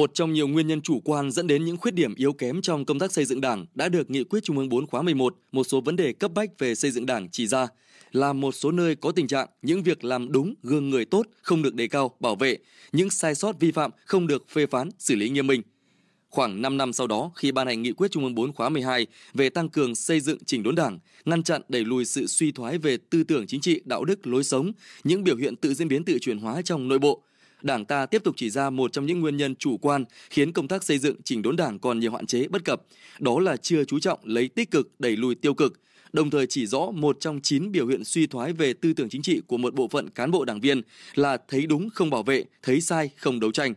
Một trong nhiều nguyên nhân chủ quan dẫn đến những khuyết điểm yếu kém trong công tác xây dựng Đảng đã được Nghị quyết Trung ương 4 khóa 11, một số vấn đề cấp bách về xây dựng Đảng chỉ ra là một số nơi có tình trạng những việc làm đúng, gương người tốt không được đề cao, bảo vệ, những sai sót vi phạm không được phê phán, xử lý nghiêm minh. Khoảng 5 năm sau đó, khi ban hành nghị quyết Trung ương 4 khóa 12 về tăng cường xây dựng chỉnh đốn Đảng, ngăn chặn đẩy lùi sự suy thoái về tư tưởng chính trị, đạo đức, lối sống, những biểu hiện tự diễn biến tự chuyển hóa trong nội bộ, Đảng ta tiếp tục chỉ ra một trong những nguyên nhân chủ quan khiến công tác xây dựng chỉnh đốn Đảng còn nhiều hạn chế bất cập, đó là chưa chú trọng lấy tích cực đẩy lùi tiêu cực, đồng thời chỉ rõ một trong 9 biểu hiện suy thoái về tư tưởng chính trị của một bộ phận cán bộ đảng viên là thấy đúng không bảo vệ, thấy sai không đấu tranh.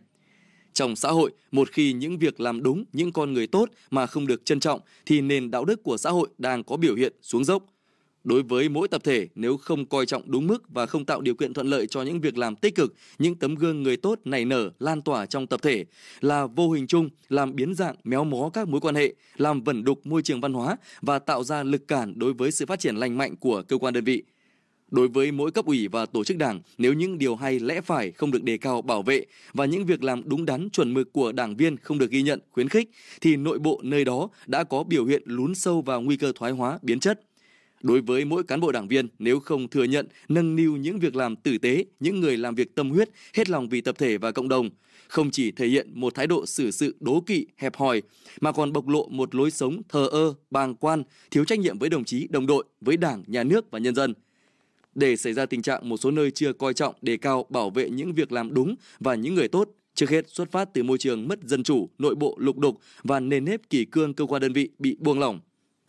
Trong xã hội, một khi những việc làm đúng, những con người tốt mà không được trân trọng thì nền đạo đức của xã hội đang có biểu hiện xuống dốc đối với mỗi tập thể nếu không coi trọng đúng mức và không tạo điều kiện thuận lợi cho những việc làm tích cực, những tấm gương người tốt nảy nở lan tỏa trong tập thể là vô hình chung làm biến dạng méo mó các mối quan hệ, làm vẩn đục môi trường văn hóa và tạo ra lực cản đối với sự phát triển lành mạnh của cơ quan đơn vị. Đối với mỗi cấp ủy và tổ chức đảng, nếu những điều hay lẽ phải không được đề cao bảo vệ và những việc làm đúng đắn chuẩn mực của đảng viên không được ghi nhận, khuyến khích thì nội bộ nơi đó đã có biểu hiện lún sâu vào nguy cơ thoái hóa, biến chất đối với mỗi cán bộ đảng viên nếu không thừa nhận, nâng niu những việc làm tử tế, những người làm việc tâm huyết, hết lòng vì tập thể và cộng đồng, không chỉ thể hiện một thái độ xử sự đố kỵ, hẹp hòi, mà còn bộc lộ một lối sống thờ ơ, bàng quan, thiếu trách nhiệm với đồng chí, đồng đội, với đảng, nhà nước và nhân dân. Để xảy ra tình trạng một số nơi chưa coi trọng, đề cao, bảo vệ những việc làm đúng và những người tốt, trước hết xuất phát từ môi trường mất dân chủ, nội bộ lục đục và nền nếp kỷ cương cơ quan đơn vị bị buông lỏng,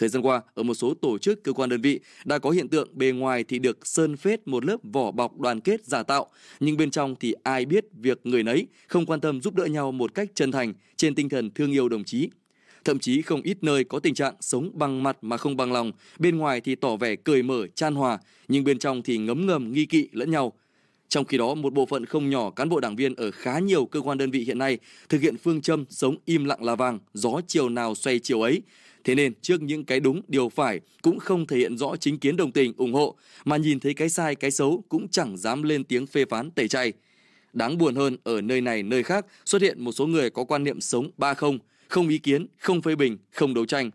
Thời gian qua, ở một số tổ chức cơ quan đơn vị đã có hiện tượng bề ngoài thì được sơn phết một lớp vỏ bọc đoàn kết giả tạo, nhưng bên trong thì ai biết việc người nấy, không quan tâm giúp đỡ nhau một cách chân thành trên tinh thần thương yêu đồng chí. Thậm chí không ít nơi có tình trạng sống bằng mặt mà không bằng lòng, bên ngoài thì tỏ vẻ cười mở, chan hòa, nhưng bên trong thì ngấm ngầm nghi kỵ lẫn nhau, trong khi đó, một bộ phận không nhỏ cán bộ đảng viên ở khá nhiều cơ quan đơn vị hiện nay thực hiện phương châm sống im lặng là vàng, gió chiều nào xoay chiều ấy. Thế nên trước những cái đúng, điều phải cũng không thể hiện rõ chính kiến đồng tình, ủng hộ, mà nhìn thấy cái sai, cái xấu cũng chẳng dám lên tiếng phê phán tẩy chay. Đáng buồn hơn, ở nơi này nơi khác xuất hiện một số người có quan niệm sống ba không, không ý kiến, không phê bình, không đấu tranh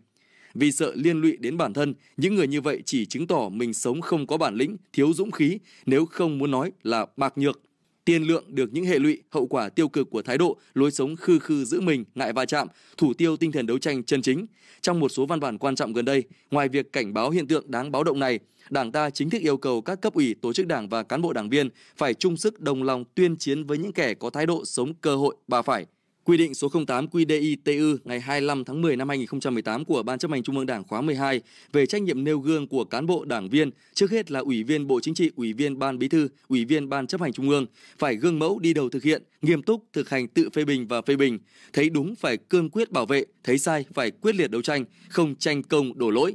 vì sợ liên lụy đến bản thân. Những người như vậy chỉ chứng tỏ mình sống không có bản lĩnh, thiếu dũng khí, nếu không muốn nói là bạc nhược tiền lượng được những hệ lụy, hậu quả tiêu cực của thái độ, lối sống khư khư giữ mình, ngại va chạm, thủ tiêu tinh thần đấu tranh chân chính. Trong một số văn bản quan trọng gần đây, ngoài việc cảnh báo hiện tượng đáng báo động này, Đảng ta chính thức yêu cầu các cấp ủy, tổ chức đảng và cán bộ đảng viên phải chung sức đồng lòng tuyên chiến với những kẻ có thái độ sống cơ hội bà phải, Quy định số 08 qđi ngày 25 tháng 10 năm 2018 của Ban chấp hành Trung ương Đảng khóa 12 về trách nhiệm nêu gương của cán bộ đảng viên, trước hết là Ủy viên Bộ Chính trị, Ủy viên Ban Bí thư, Ủy viên Ban chấp hành Trung ương, phải gương mẫu đi đầu thực hiện, nghiêm túc thực hành tự phê bình và phê bình, thấy đúng phải cương quyết bảo vệ, thấy sai phải quyết liệt đấu tranh, không tranh công đổ lỗi,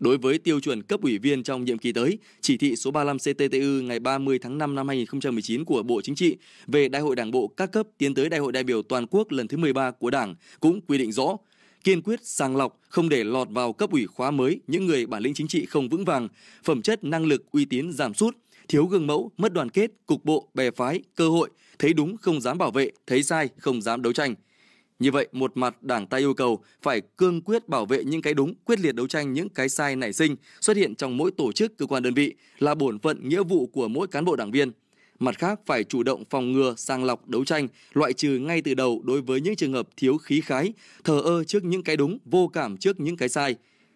Đối với tiêu chuẩn cấp ủy viên trong nhiệm kỳ tới, chỉ thị số 35 CTTU ngày 30 tháng 5 năm 2019 của Bộ Chính trị về Đại hội Đảng bộ các cấp tiến tới Đại hội đại biểu toàn quốc lần thứ 13 của Đảng cũng quy định rõ kiên quyết sàng lọc, không để lọt vào cấp ủy khóa mới những người bản lĩnh chính trị không vững vàng, phẩm chất năng lực uy tín giảm sút, thiếu gương mẫu, mất đoàn kết, cục bộ, bè phái, cơ hội, thấy đúng không dám bảo vệ, thấy sai không dám đấu tranh. Như vậy, một mặt Đảng ta yêu cầu phải cương quyết bảo vệ những cái đúng, quyết liệt đấu tranh những cái sai nảy sinh xuất hiện trong mỗi tổ chức, cơ quan đơn vị là bổn phận nghĩa vụ của mỗi cán bộ đảng viên. Mặt khác phải chủ động phòng ngừa, sàng lọc, đấu tranh, loại trừ ngay từ đầu đối với những trường hợp thiếu khí khái, thờ ơ trước những cái đúng, vô cảm trước những cái sai.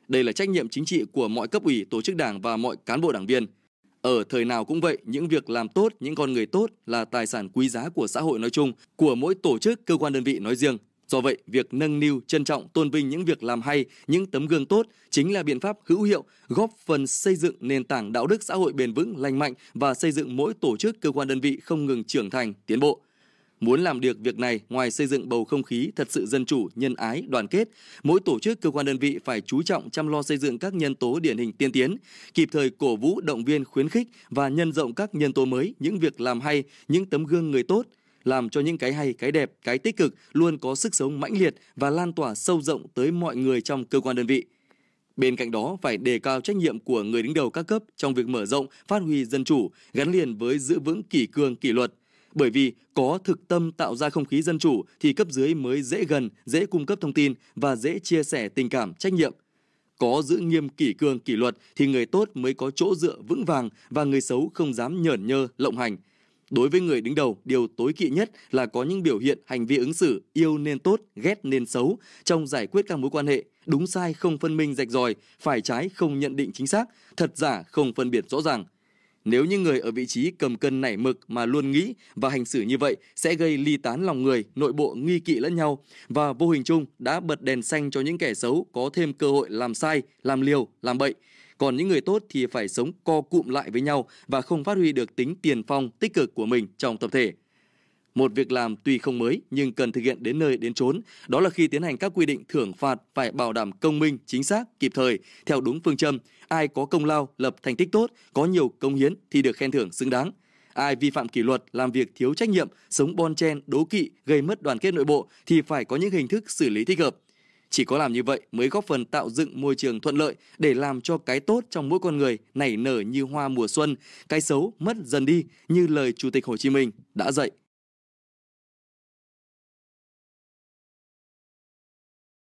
Đây là trách nhiệm chính trị của mọi cấp ủy, tổ chức đảng và mọi cán bộ đảng viên. Ở thời nào cũng vậy, những việc làm tốt, những con người tốt là tài sản quý giá của xã hội nói chung, của mỗi tổ chức, cơ quan đơn vị nói riêng. Do vậy, việc nâng niu, trân trọng, tôn vinh những việc làm hay, những tấm gương tốt chính là biện pháp hữu hiệu góp phần xây dựng nền tảng đạo đức xã hội bền vững, lành mạnh và xây dựng mỗi tổ chức, cơ quan đơn vị không ngừng trưởng thành, tiến bộ. Muốn làm được việc này, ngoài xây dựng bầu không khí thật sự dân chủ, nhân ái, đoàn kết, mỗi tổ chức cơ quan đơn vị phải chú trọng chăm lo xây dựng các nhân tố điển hình tiên tiến, kịp thời cổ vũ động viên khuyến khích và nhân rộng các nhân tố mới, những việc làm hay, những tấm gương người tốt – làm cho những cái hay, cái đẹp, cái tích cực luôn có sức sống mãnh liệt và lan tỏa sâu rộng tới mọi người trong cơ quan đơn vị. Bên cạnh đó phải đề cao trách nhiệm của người đứng đầu các cấp trong việc mở rộng, phát huy dân chủ gắn liền với giữ vững kỷ cương kỷ luật. Bởi vì có thực tâm tạo ra không khí dân chủ thì cấp dưới mới dễ gần, dễ cung cấp thông tin và dễ chia sẻ tình cảm, trách nhiệm. Có giữ nghiêm kỷ cương kỷ luật thì người tốt mới có chỗ dựa vững vàng và người xấu không dám nhởn nhơ lộng hành. Đối với người đứng đầu, điều tối kỵ nhất là có những biểu hiện hành vi ứng xử yêu nên tốt, ghét nên xấu trong giải quyết các mối quan hệ, đúng sai không phân minh rạch ròi, phải trái không nhận định chính xác, thật giả không phân biệt rõ ràng. Nếu những người ở vị trí cầm cân nảy mực mà luôn nghĩ và hành xử như vậy sẽ gây ly tán lòng người, nội bộ nghi kỵ lẫn nhau và vô hình chung đã bật đèn xanh cho những kẻ xấu có thêm cơ hội làm sai, làm liều, làm bậy còn những người tốt thì phải sống co cụm lại với nhau và không phát huy được tính tiền phong tích cực của mình trong tập thể. Một việc làm tuy không mới nhưng cần thực hiện đến nơi đến chốn, đó là khi tiến hành các quy định thưởng phạt phải bảo đảm công minh, chính xác, kịp thời, theo đúng phương châm, ai có công lao, lập thành tích tốt, có nhiều công hiến thì được khen thưởng xứng đáng. Ai vi phạm kỷ luật, làm việc thiếu trách nhiệm, sống bon chen, đố kỵ, gây mất đoàn kết nội bộ thì phải có những hình thức xử lý thích hợp. Chỉ có làm như vậy mới góp phần tạo dựng môi trường thuận lợi để làm cho cái tốt trong mỗi con người nảy nở như hoa mùa xuân, cái xấu mất dần đi như lời Chủ tịch Hồ Chí Minh đã dạy.